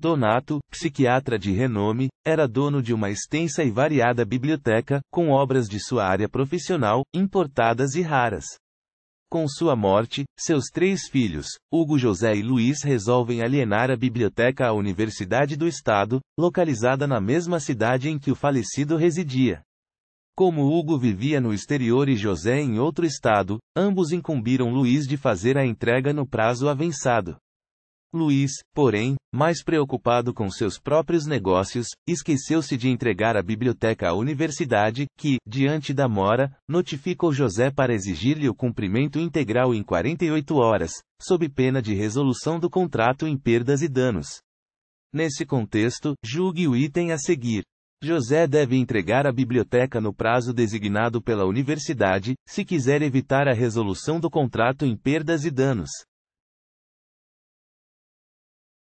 Donato, psiquiatra de renome, era dono de uma extensa e variada biblioteca, com obras de sua área profissional, importadas e raras. Com sua morte, seus três filhos, Hugo José e Luiz, resolvem alienar a biblioteca à Universidade do Estado, localizada na mesma cidade em que o falecido residia. Como Hugo vivia no exterior e José em outro estado, ambos incumbiram Luiz de fazer a entrega no prazo avançado. Luiz, porém, mais preocupado com seus próprios negócios, esqueceu-se de entregar a biblioteca à universidade, que, diante da mora, notificou José para exigir-lhe o cumprimento integral em 48 horas, sob pena de resolução do contrato em perdas e danos. Nesse contexto, julgue o item a seguir. José deve entregar a biblioteca no prazo designado pela universidade, se quiser evitar a resolução do contrato em perdas e danos.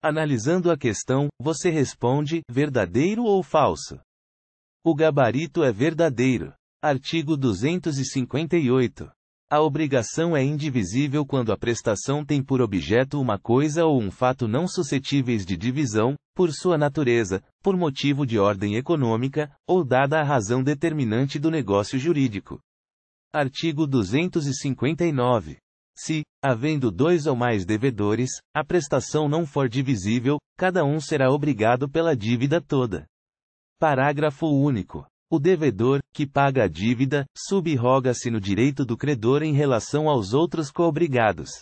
Analisando a questão, você responde: verdadeiro ou falso? O gabarito é verdadeiro. Artigo 258. A obrigação é indivisível quando a prestação tem por objeto uma coisa ou um fato não suscetíveis de divisão, por sua natureza, por motivo de ordem econômica, ou dada a razão determinante do negócio jurídico. Artigo 259. Se, havendo dois ou mais devedores, a prestação não for divisível, cada um será obrigado pela dívida toda. Parágrafo único. O devedor, que paga a dívida, subroga-se no direito do credor em relação aos outros coobrigados.